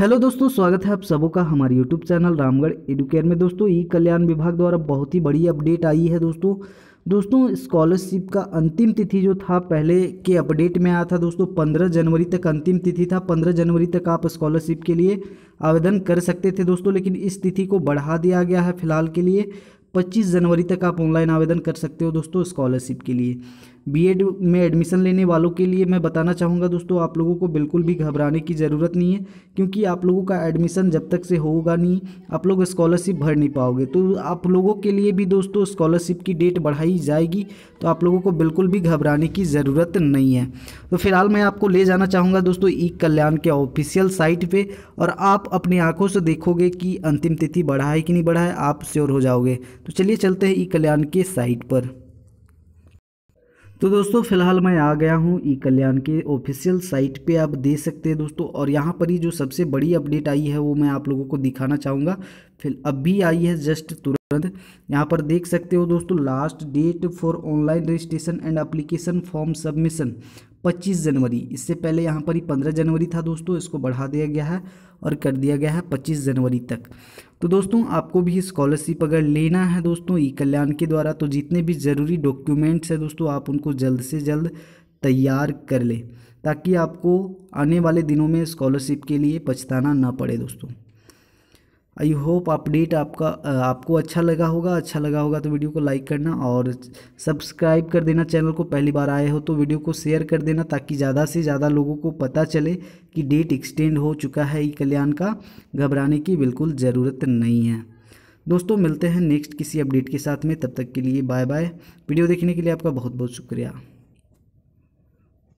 hello दोस्तों स्वागत है आप सबों का हमारे यूट्यूब चैनल रामगढ़ एडुकेयर में दोस्तों ई कल्याण विभाग द्वारा बहुत ही बड़ी अपडेट आई है दोस्तों दोस्तों स्कॉलरशिप का अंतिम तिथि जो था पहले के अपडेट में आया था दोस्तों पंद्रह जनवरी तक अंतिम तिथि था पंद्रह जनवरी तक आप स्कॉलरशिप के लिए आवेदन कर सकते थे दोस्तों लेकिन इस तिथि को बढ़ा दिया गया है फिलहाल के लिए पच्चीस जनवरी तक आप ऑनलाइन आवेदन कर सकते हो दोस्तों स्कॉलरशिप के लिए बीएड में एडमिशन लेने वालों के लिए मैं बताना चाहूँगा दोस्तों आप लोगों को बिल्कुल भी घबराने की ज़रूरत नहीं है क्योंकि आप लोगों का एडमिशन जब तक से होगा नहीं आप लोग स्कॉलरशिप भर नहीं पाओगे तो आप लोगों के लिए भी दोस्तों स्कॉलरशिप की डेट बढ़ाई जाएगी तो आप लोगों को बिल्कुल भी घबराने की ज़रूरत नहीं है तो फिलहाल मैं आपको ले जाना चाहूँगा दोस्तों ई कल्याण के ऑफिशियल साइट पर और आप अपनी आँखों से देखोगे कि अंतिम तिथि बढ़ा है कि नहीं बढ़ा है आप श्योर हो जाओगे तो चलिए चलते हैं ई कल्याण के साइट पर तो दोस्तों फिलहाल मैं आ गया हूँ ई कल्याण के ऑफिशियल साइट पे आप देख सकते हैं दोस्तों और यहाँ पर ही जो सबसे बड़ी अपडेट आई है वो मैं आप लोगों को दिखाना चाहूँगा फिर अब भी आई है जस्ट तुरंत यहाँ पर देख सकते हो दोस्तों last date for online registration and application form submission 25 जनवरी इससे पहले यहाँ पर ही 15 जनवरी था दोस्तों इसको बढ़ा दिया गया है और कर दिया गया है 25 जनवरी तक तो दोस्तों आपको भी स्कॉलरशिप अगर लेना है दोस्तों ई कल्याण के द्वारा तो जितने भी ज़रूरी डॉक्यूमेंट्स हैं दोस्तों आप उनको जल्द से जल्द तैयार कर लें ताकि आपको आने वाले दिनों में स्कॉलरशिप के लिए पछताना ना पड़े दोस्तों आई होप अपडेट आपका आपको अच्छा लगा होगा अच्छा लगा होगा तो वीडियो को लाइक करना और सब्सक्राइब कर देना चैनल को पहली बार आए हो तो वीडियो को शेयर कर देना ताकि ज़्यादा से ज़्यादा लोगों को पता चले कि डेट एक्सटेंड हो चुका है ई कल्याण का घबराने की बिल्कुल ज़रूरत नहीं है दोस्तों मिलते हैं नेक्स्ट किसी अपडेट के साथ में तब तक के लिए बाय बाय वीडियो देखने के लिए आपका बहुत बहुत शुक्रिया